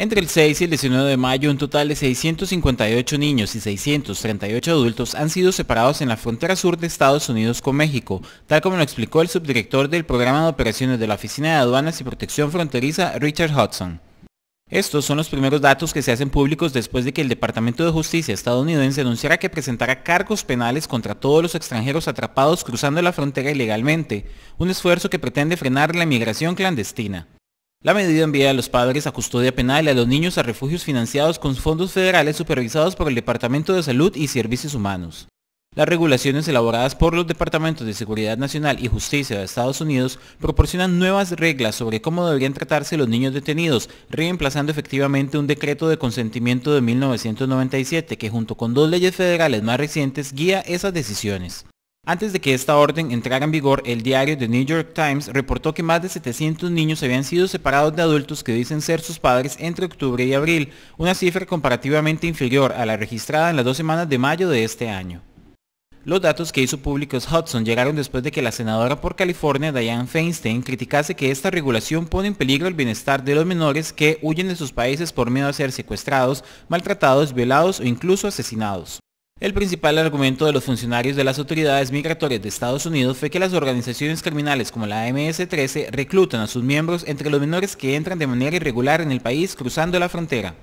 Entre el 6 y el 19 de mayo, un total de 658 niños y 638 adultos han sido separados en la frontera sur de Estados Unidos con México, tal como lo explicó el subdirector del Programa de Operaciones de la Oficina de Aduanas y Protección Fronteriza, Richard Hudson. Estos son los primeros datos que se hacen públicos después de que el Departamento de Justicia estadounidense anunciara que presentará cargos penales contra todos los extranjeros atrapados cruzando la frontera ilegalmente, un esfuerzo que pretende frenar la inmigración clandestina. La medida envía a los padres a custodia penal y a los niños a refugios financiados con fondos federales supervisados por el Departamento de Salud y Servicios Humanos. Las regulaciones elaboradas por los Departamentos de Seguridad Nacional y Justicia de Estados Unidos proporcionan nuevas reglas sobre cómo deberían tratarse los niños detenidos, reemplazando efectivamente un decreto de consentimiento de 1997 que junto con dos leyes federales más recientes guía esas decisiones. Antes de que esta orden entrara en vigor, el diario The New York Times reportó que más de 700 niños habían sido separados de adultos que dicen ser sus padres entre octubre y abril, una cifra comparativamente inferior a la registrada en las dos semanas de mayo de este año. Los datos que hizo públicos Hudson llegaron después de que la senadora por California, Diane Feinstein, criticase que esta regulación pone en peligro el bienestar de los menores que huyen de sus países por miedo a ser secuestrados, maltratados, violados o incluso asesinados. El principal argumento de los funcionarios de las autoridades migratorias de Estados Unidos fue que las organizaciones criminales como la MS-13 reclutan a sus miembros entre los menores que entran de manera irregular en el país cruzando la frontera.